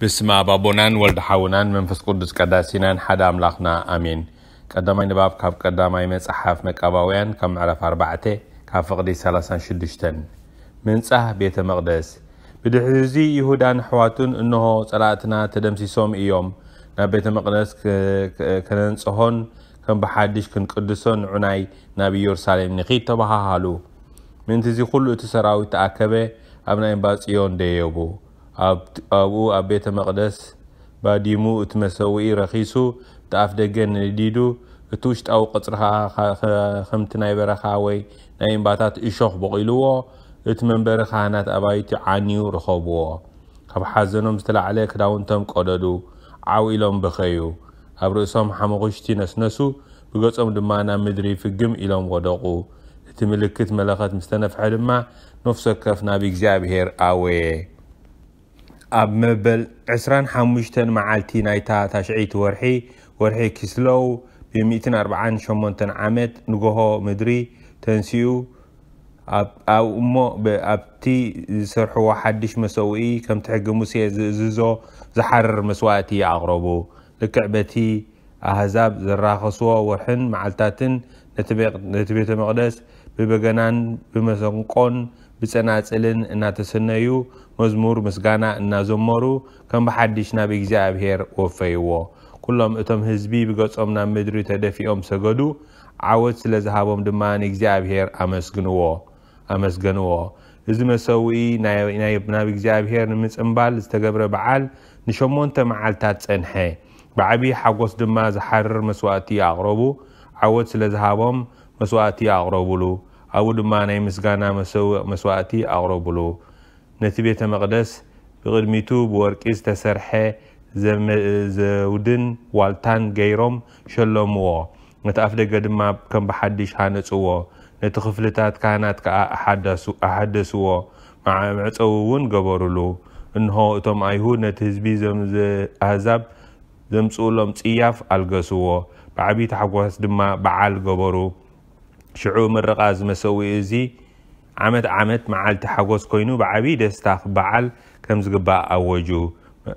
بسم أبابونان والدحاونان من فسقودس كداسينان حدا أملاقنا أمين قدامي باب كاب قدامي من صحاف مكاباوين كم عرف أربعته كاب فقدي سلسان شدشتن من صح بيت مقدس بدحوزي يهودان حواتون إنه سلاتنا تدمسي سوم إيوم نا بيت مقدس كنن صحون كم بحادش كن قدسون عناي نبي يورساليم نقيد تبها حالو من تزي خلو تسراوي تأكبه أبنا إنباس إيون ديوبو ኣብኡ ኣብ ቤተ መቕደስ ባዲሙ እቲ መሰዊኢ ረኺሱ እቲ ኣፍ ደገ ንዲዱ እቲ ውሽጣዊ ቅፅሪ ከምቲ ናይ በረኻ ወይ ናይ እምባታት እሾኽ በቂልዎ እቲ መንበሪ ካህናት ኣባይቲ ዓንዩ ረኸብዎ ካብ ሓዘኖም ዝተላዕለ ክዳውንቶም ቀደዱ ዓው ኢሎም ብኸዩ ኣብ ርእሶም ሓመኩሽቲ ነስነሱ ብገጾም ድማ ናብ ምድሪ ፍግም ኢሎም ወደቑ እቲ ምልክት መለኸት ምስተነፍሐ ድማ ነፍሰ ከፍ ናብ እግዚኣብሔር ኣወየ اب مبل عسران حموشتن معالتي نايتا تشعيت ورحي ورحي كسلو بميتن اربعان شمونتن عمد نقوهو مدري تنسيو اب او امو بابتي سرحو حدش مسوئي كم تحق موسيا ززو زحرر مسواتي اغربو لكعبتي اهزاب زراخصو ورحن معالتاتن نتبيت مقدس ببقنان بمسنقون ብፀናፅልን እናተሰነዩ መዝሙር ምስጋና እናዘመሩ ከም ብሓድሽ ናብ እግዚኣብሔር ወፈይዎ ኩሎም እቶም ህዝቢ ብገጾም ናብ ምድሪ ተደፊኦም ሰገዱ ዓወት ስለ ዝሃቦም ድማ ንእግዚኣብሔር ኣመስግንዎ ኣመስገንዎ እዚ መሰውኢ ናብ እግዚኣብሔር ንምፅምባል ዝተገብረ በዓል ንሸሞንተ መዓልታት ፀንሐ ብዓብዪ ሓጎስ ድማ ዝሓርር መስዋእቲ ኣቕረቡ ዓወት ስለ ዝሃቦም መስዋእቲ ኣቕረቡሉ ኣብኡ ድማ ናይ ምስጋና መስዋእቲ ኣቕረቡሉ ነቲ ቤተ መቕደስ ብቅድሚቱ ብወርቂ ዝተሰርሐ ዘውድን ዋልታን ገይሮም ሸለምዎ ነቲ ኣፍ ደገ ድማ ከም ብሓድሽ ሃነፅዎ ነቲ ክፍልታት ካህናት ከዓ ኣሓደስዎ መዕፀው እውን ገበሩሉ እንሆ እቶም ኣይሁድ ነቲ ህዝቢ ኣህዛብ ዘምፅኡሎም ፅያፍ ኣልገስዎ ብዓብዪ ተሓጓስ ድማ በዓል ገበሩ شعو مرقاز مسوي ازي عمد عمد معال تحقوز كوينو بعبي دستاخ بعال كمز قباء اووجو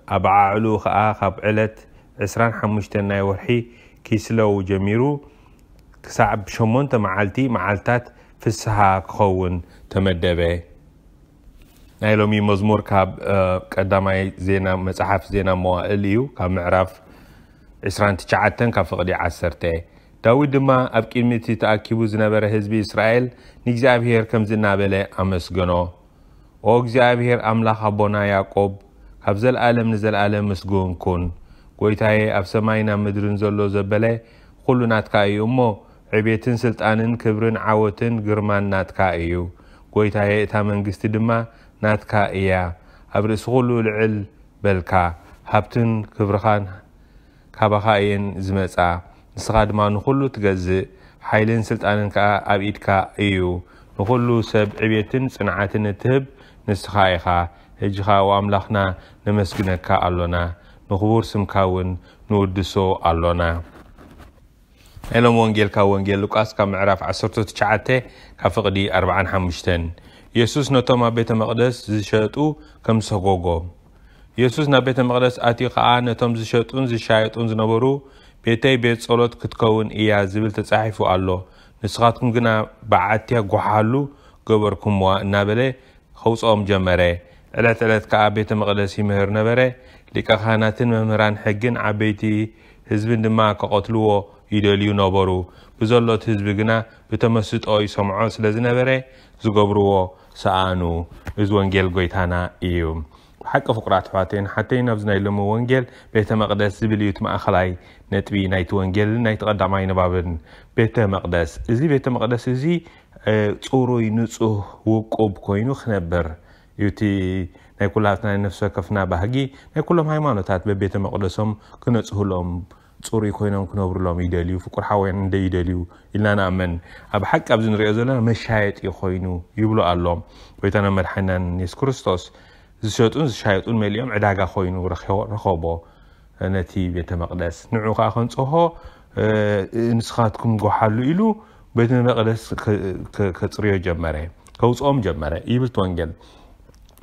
ابعا علو خاخ بعلت عسران حمشتن ناي ورحي كيسلو جميرو كساعب شمون معالتي معالتات فسها كخون تمدبه نايلومي مزمور كاب قدامي زينا مصحف زينا موائل يو كاب معرف عسران تشعتن كاب فقدي عسرته ዳዊት ድማ ኣብ እቲ ተኣኪቡ ዝነበረ ህዝቢ እስራኤል ንእግዚኣብሄር ከም ዝናበለ ኣመስገኖ ኦ እግዚኣብሄር ኣምላኽ ኣቦና ያዕቆብ ካብ ዘለኣለም ንዘለኣለም ምስጉን ኩን ጎይታየ ኣብ ሰማይ ናብ ምድርን ዘሎ ዘበለ ኩሉ ናትካ እዩ እሞ ዕቤትን ስልጣንን ክብርን ዓወትን ግርማን ናትካ እዩ ጎይታየ እታ መንግስቲ ድማ ናትካ እያ ኣብ ርእሲ ኩሉ ልዕል በልካ ሃብትን ክብርኻን ካባኻ እየን ዝመጻ ንስኻ ድማ ንኩሉ ትገዝእ ሓይልን ስልጣንን ከዓ ኣብ ኢድካ እዩ ንኩሉ ሰብ ዕብትን ፅንዓትን እትህብ ንስኻ ኢኻ ሕጂኻ ኣምላኽና ነመስግነካ ኣሎና ንክቡር ስምካ እውን ንውድሶ ኣሎና ናይ ሎም ወንጌል ካብ ወንጌል ሉቃስ ካብ ምዕራፍ 19 ካብ ፍቕዲ 45 የሱስ ነቶም ኣብ ቤተ መቕደስ ዝሸጡ ከም ሰጎጎም የሱስ ናብ ቤተ መቕደስ ኣትዩ ከዓ ነቶም ዝሸጡን ዝሻየጡን ዝነበሩ ቤተይ ቤት ጸሎት ክትከውን እያ ዝብል ተጻሒፉ ኣሎ ንስኻትኩም ግና ብዓትያ ጓሓሉ ገበርኩምዋ እናበለ ከውፅኦም ጀመረ ዕለት ዕለት ከዓ ቤተ መቕደስ ይምህር ነበረ ሊቀ ካህናትን መምህራን ሕግን ዓበይቲ ህዝብን ድማ ከቐትልዎ ይደልዩ ነበሩ ብዘሎት ህዝቢ ግና ብተመስጦ ይሰምዖ ስለ ዝነበረ ዝገብርዎ ሰኣኑ እዚ ወንጌል ጎይታና እዩ ሓቂ ፍቁራት ኣሕዋተይን ሓተይን ኣብ ዝናይሎም ወንጌል ቤተ መቕደስ ዝብል እዩ እቲ ማእኸላይ ነጥቢ ናይቲ ወንጌልን ናይቲ ቀዳማይ ንባብን ቤተ መቕደስ እዚ ቤተ መቕደስ እዚ ፅሩይ ንፁህ ውቁብ ኮይኑ ክነብር እዩ እቲ ናይ ኩላትና ነፍሲ ወከፍና ባህጊ ናይ ኩሎም ሃይማኖታት በቤተ መቕደሶም ክነፅህሎም ፅሩይ ኮይኖም ክነብርሎም ይደልዩ ፍቁር ሓወን እንደ ይደልዩ ኢልና ንኣመን ኣብ ሓቂ ኣብዚ ንሪኦ ዘለና መሻየጢ ኮይኑ ይብሎ ኣሎ ጎይታና መድሓናን የሱስ ክርስቶስ ዝሸጡን ዝሻየጡን መሊኦም ዕዳጋ ኮይኑ ረኸቦ ነቲ ቤተ መቅደስ ንዑ ከዓ ከንፀሆ ንስኻትኩም ጎሓሉ ኢሉ ቤተ መቅደስ ከፅርዮ ጀመረ ከውፅኦም ጀመረ ይብል ቲ ወንጌል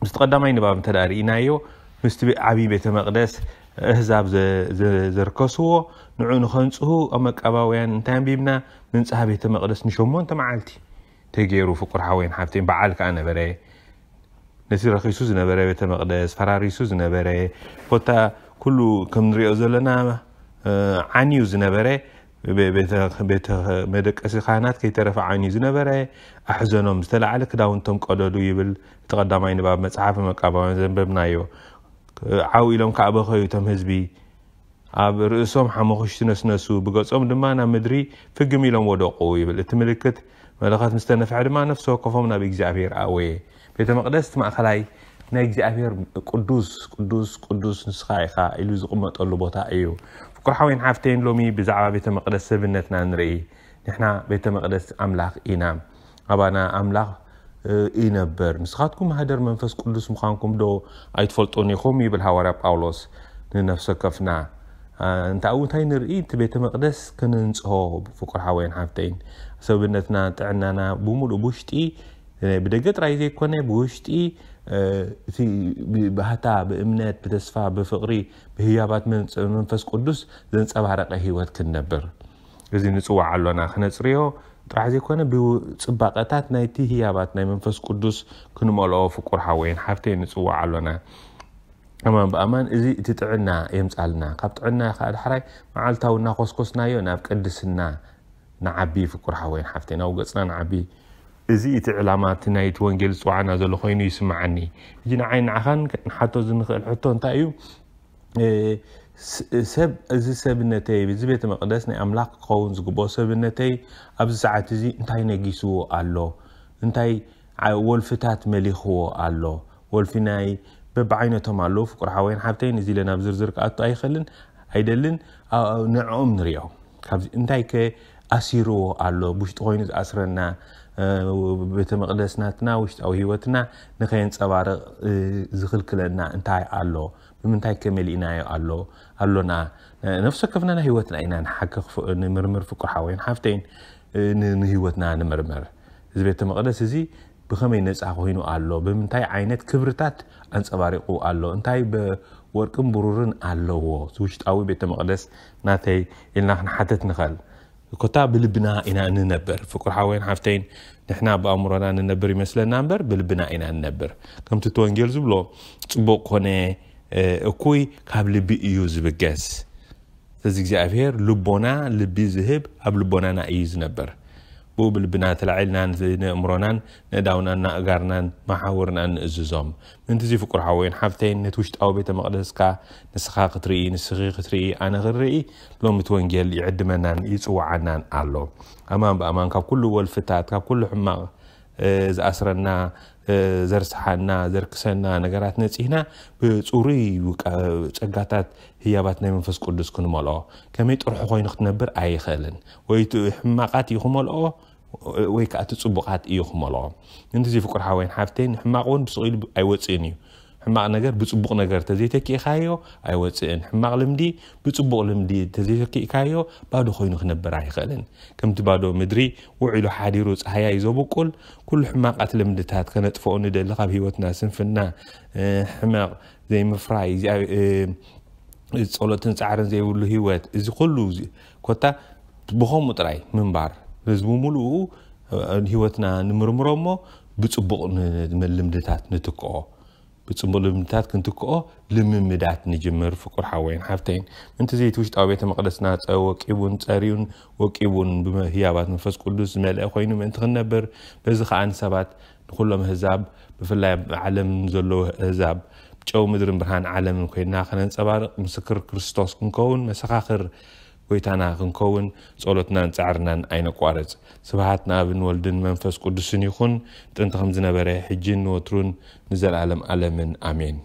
ምስቲ ቀዳማይ ንባብ እንተ ርእናዮ ምስቲ ዓብዪ ቤተ መቅደስ እህዛብ ዘርከስዎ ንዑ ንኸንፅሁ ኣብ መቀባውያን እንታይ ኣንቢብና ምንፃሃ ቤተ መቅደስ ንሸሞንተ መዓልቲ ተገይሩ ፍቁር ሓወይን ሓፍተይን በዓል ከዓ ነበረ نسير أخي سوزنا براي بيت المقدس فراري سوزنا براي فتا كلو كم نريوز لنا عانيو زنا براي بيت بيت مدك أسخانات كي ترفع عانيو زنا براي أحزنهم مثل عليك داون تم قدلو يبل تقدم عين باب مسعف مكعبا مزن ببنايو عاو إلهم كعبا خيو تم هزبي أب رؤسهم حمو خشت نسو بقصهم دمانا مدري فقم إلهم ودقو يبل تملكت ملخات مستنى فعل ما نفسه قفمنا بإجزابير أوي بيت مقدس مع خلاي نإجزابير قدوس قدوس قدوس نسخة إخا إلو زقمة أولو بوتا إيو فكر حوين عافتين لومي بزعبة بيت مقدس سبنتنا نرئي نحنا بيت مقدس أملاق إنا أبانا أملاق إنبر نسخاتكم هدر منفس قدوس مخانكم دو أيت فلطوني خومي بالحوارة باولوس لنفسك كفنا እንታይ እውንታይ ንርኢ እቲ ቤተ መቅደስ ክንንፅሆ ፍቁር ሓወይን ሓፍተይን ሰብነትና ጥዕናና ብሙሉእ ብውሽጢ ብደገ ጥራይ ዘይኮነ ብውሽጢ እቲ ባህታ ብእምነት ብተስፋ ብፍቅሪ ብህያባት መንፈስ ቅዱስ ዘንፀባረቀ ሂወት ክንነብር እዚ ንፅዋዕ ኣሎና ክነፅርዮ ጥራሕ ዘይኮነ ብፅባቐታት ናይቲ ህያባት ናይ መንፈስ ቅዱስ ክንመልኦ ፍቁር ሓወይን ሓፍተይ ንፅዋዕ ኣሎና أمان بأمان إذا تطعنا يمسألنا قبل طعنا خالد حري معلتا وناقص قص نايو ناب قدسنا نعبي في كرحة وين حفتنا وقصنا نعبي إذا تعلماتنا يتوانجل سوعنا زل خويني يسمعني جينا عين عخان حتى زن حتون تايو إيه، سب إذا سب النتاي إذا بيت مقدس نعملاق قوم زقبو سب النتاي أبز ساعة إذا انتاي نجيسو الله انتاي عا ولفتات مليخو الله ولفناي በብዓይነቶም ኣለው ፍቁር ሓወይን ሓብተይን እዚ ኢለ ናብ ዝርዝር ክኣቱ ኣይኽእልን ኣይደልን ንዕኦም ንሪኦ ካብዚ እንታይ ከ ኣሲርዎ ኣሎ ብውሽጢ ኮይኑ ዝኣስረና ቤተ መቅደስናትና ውሽጣዊ ሂወትና ንከየንፀባርቕ ዝኽልክለና እንታይ ኣሎ ብምንታይ ከመሊእናዮ ኣሎ ኣሎና ነፍሶ ከፍና ና ሂወትና ኢና ንሓክኽ ፍቁር ሓወይን ሓፍተይን ንሂወትና ንምርምር እዚ ቤተ መቅደስ እዚ ብከመይ ነፃ ኮይኑ ኣሎ ብምንታይ ዓይነት ክብርታት ኣንፀባሪቁ ኣሎ እንታይ ብወርቅን ብሩርን ኣለዎ ውሽጣዊ ቤተ መቅደስ ናተይ ኢልና ክንሓተት ንኽእል ኮታ ብልብና ኢና ንነብር ፍቁር ሓወይን ሓፍተይን ንሕና ብኣእምሮና ንነብር ይመስለና እምበር ብልብና ኢና ንነብር ከምቲ እቲ ወንጌል ዝብሎ ፅቡቅ ኮነ እኩይ ካብ ልቢ እዩ ዝብገስ እዚ እግዚኣብሄር ልቦና ልቢ ዝህብ ኣብ ልቦናና እዩ ዝነብር بو ብልብና ተላዒልናን ዝነእምሮናን ንእዳውናን ናእጋርናን ማሓውርናን ንእዝዞም ምንቲ እዚ ፍቁር ሓወይን ሓፍተይን ነቲ ውሽጣዊ ቤተ መቕደስካ ንስኻ ክትርኢ ንስኺ ክትርኢ ኣነ ክርኢ ሎሚ እቲ ወንጌል ይዕድመናን ይፅዋዓናን ኣሎ ኣማን ብኣማን ካብ ኩሉ ወልፍታት ካብ ኩሉ ሕማቕ ዝኣስረና ዘርስሓና ዘርክሰና ነገራት ነፂህና ብፅሩይ ፀጋታት ህያባት ናይ መንፈስ ቅዱስ ክንመልኦ ከመይ ጥርሑ ኮይኑ ክትነብር ኣይኽእልን ወይ ሕማቓት እዩ ክመልኦ ወይ ከዓ እቲ ፅቡቃት እዩ ክመልዖ እንተዚ ፍቁር ሓወይን ሓፍተይን ሕማቕ እውን ብስቕ ኢሉ ኣይወፅእን እዩ ሕማቕ ነገር ብፅቡቕ ነገር ተዘይተኪእካዮ ኣይወፅእን ሕማቕ ልምዲ ብፅቡቕ ልምዲ ተዘይተኪእካዮ ባዶ ኮይኑ ክነበር ኣይኽእልን ከምቲ ባዶ ምድሪ ውዒሉ ሓዲሩ ፀሃያ እዩ ዘብቁል ኩሉ ሕማቃት ልምድታት ከነጥፍኦ ንደሊ ካብ ሂወትና ስንፍና ሕማቕ ዘይምፍራይ ፀሎትን ፃዕርን ዘይብሉ ሂወት እዚ ኩሉ ኮታ ብከምኡ ጥራይ ምንባር ህዝቡ ሙሉኡ ንሂወትና ንምርምሮ እሞ ብፅቡቕ ልምድታት ንትክኦ ብፅቡቅ ልምድታት ክንትክኦ ልምምዳት ንጅምር ፍቁር ሓወይን ሓፍተይን ምንቲ ዘይቲ ውሽጣዊ ቤተ መቅደስና ወቂቡን ፀሪዩን ወቂቡን ብህያባት መንፈስ ቅዱስ ዝመልአ ኮይኑ ምእንቲ ክንነብር በዚ ከዓ ንሰባት ንኩሎም ህዛብ ብፍላይ ዓለም ዘለዎ ህዛብ ጨው ምድርን ብርሃን ዓለምን ኮይና ከነንፀባርቕ ምስክር ክርስቶስ ክንከውን መሰኻኽር ጎይታና ክንከውን ጸሎትናን ፃዕርናን ኣይነቋረፅ ስብሃት ንኣብን ወልድን መንፈስ ቅዱስን ይኹን ጥንቲ ከም ዝነበረ ሕጂን ንወትሩን ንዘለኣለም ኣለምን ኣሜን